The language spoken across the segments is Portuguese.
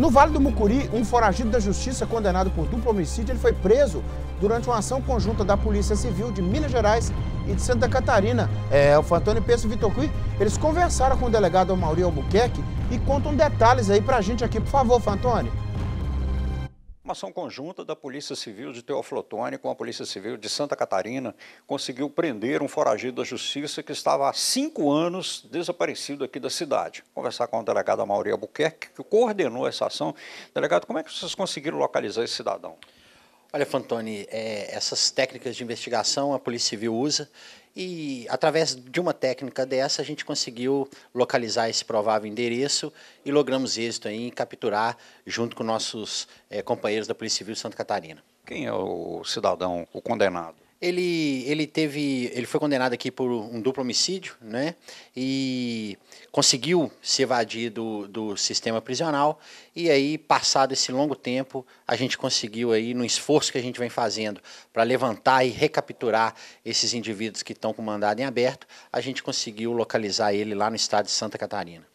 No Vale do Mucuri, um foragido da justiça condenado por duplo homicídio, ele foi preso durante uma ação conjunta da Polícia Civil de Minas Gerais e de Santa Catarina. É, o Fantônio Peço Vitor Cui, eles conversaram com o delegado Maurício Albuquerque e contam detalhes aí pra gente aqui, por favor, Fantônio uma ação conjunta da Polícia Civil de Teoflotone com a Polícia Civil de Santa Catarina, conseguiu prender um foragido da justiça que estava há cinco anos desaparecido aqui da cidade. Conversar com a delegada Mauri Albuquerque, que coordenou essa ação. Delegado, como é que vocês conseguiram localizar esse cidadão? Olha, Fantoni, é, essas técnicas de investigação a Polícia Civil usa e, através de uma técnica dessa, a gente conseguiu localizar esse provável endereço e logramos êxito em capturar, junto com nossos é, companheiros da Polícia Civil de Santa Catarina. Quem é o cidadão, o condenado? ele, ele teve. Ele foi condenado aqui por um duplo homicídio, né? E conseguiu se evadir do, do sistema prisional. E aí, passado esse longo tempo, a gente conseguiu aí, no esforço que a gente vem fazendo para levantar e recapturar esses indivíduos que estão com mandado em aberto, a gente conseguiu localizar ele lá no estado de Santa Catarina.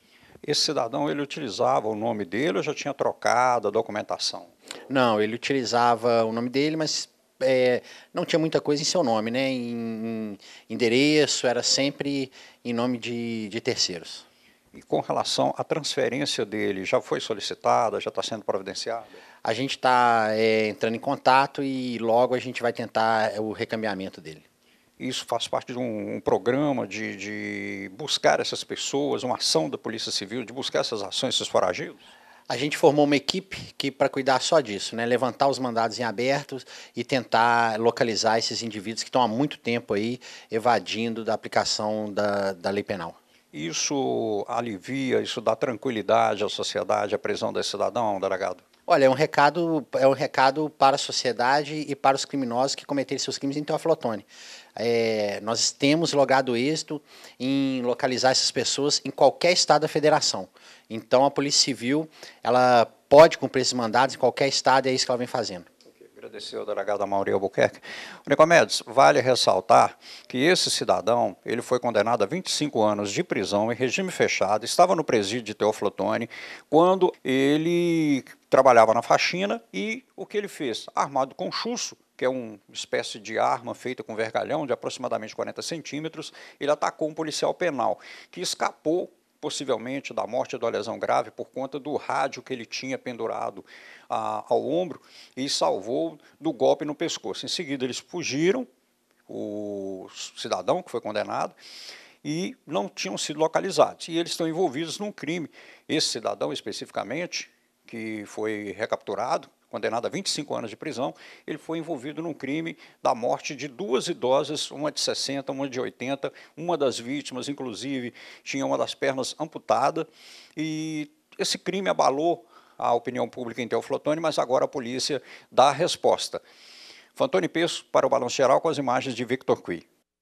Esse cidadão, ele utilizava o nome dele ou já tinha trocado a documentação? Não, ele utilizava o nome dele, mas é, não tinha muita coisa em seu nome, né? Em, em endereço, era sempre em nome de, de terceiros. E com relação à transferência dele, já foi solicitada, já está sendo providenciada? A gente está é, entrando em contato e logo a gente vai tentar é, o recambiamento dele. Isso faz parte de um, um programa de, de buscar essas pessoas, uma ação da Polícia Civil, de buscar essas ações, esses foragidos? a gente formou uma equipe que para cuidar só disso, né? levantar os mandados em aberto e tentar localizar esses indivíduos que estão há muito tempo aí evadindo da aplicação da, da lei penal. Isso alivia, isso dá tranquilidade à sociedade, à prisão desse cidadão, delegado? Olha, é um recado, é um recado para a sociedade e para os criminosos que cometeram seus crimes em Teoflotone. É, nós temos logrado êxito em localizar essas pessoas em qualquer estado da federação. Então, a Polícia Civil ela pode cumprir esses mandados em qualquer estado e é isso que ela vem fazendo agradecer ao delegado Amaury Albuquerque. Nicomedes, vale ressaltar que esse cidadão, ele foi condenado a 25 anos de prisão em regime fechado, estava no presídio de Teófilo Otoni, quando ele trabalhava na faxina e o que ele fez? Armado com chusso, que é uma espécie de arma feita com vergalhão de aproximadamente 40 centímetros, ele atacou um policial penal que escapou possivelmente da morte da lesão grave por conta do rádio que ele tinha pendurado ah, ao ombro e salvou do golpe no pescoço. Em seguida, eles fugiram, o cidadão que foi condenado, e não tinham sido localizados. E eles estão envolvidos num crime. Esse cidadão, especificamente, que foi recapturado, condenado a 25 anos de prisão, ele foi envolvido num crime da morte de duas idosas, uma de 60, uma de 80. Uma das vítimas, inclusive, tinha uma das pernas amputada. E esse crime abalou a opinião pública em Teoflotone, mas agora a polícia dá a resposta. Fantoni Peço para o Balanço Geral com as imagens de Victor Cui.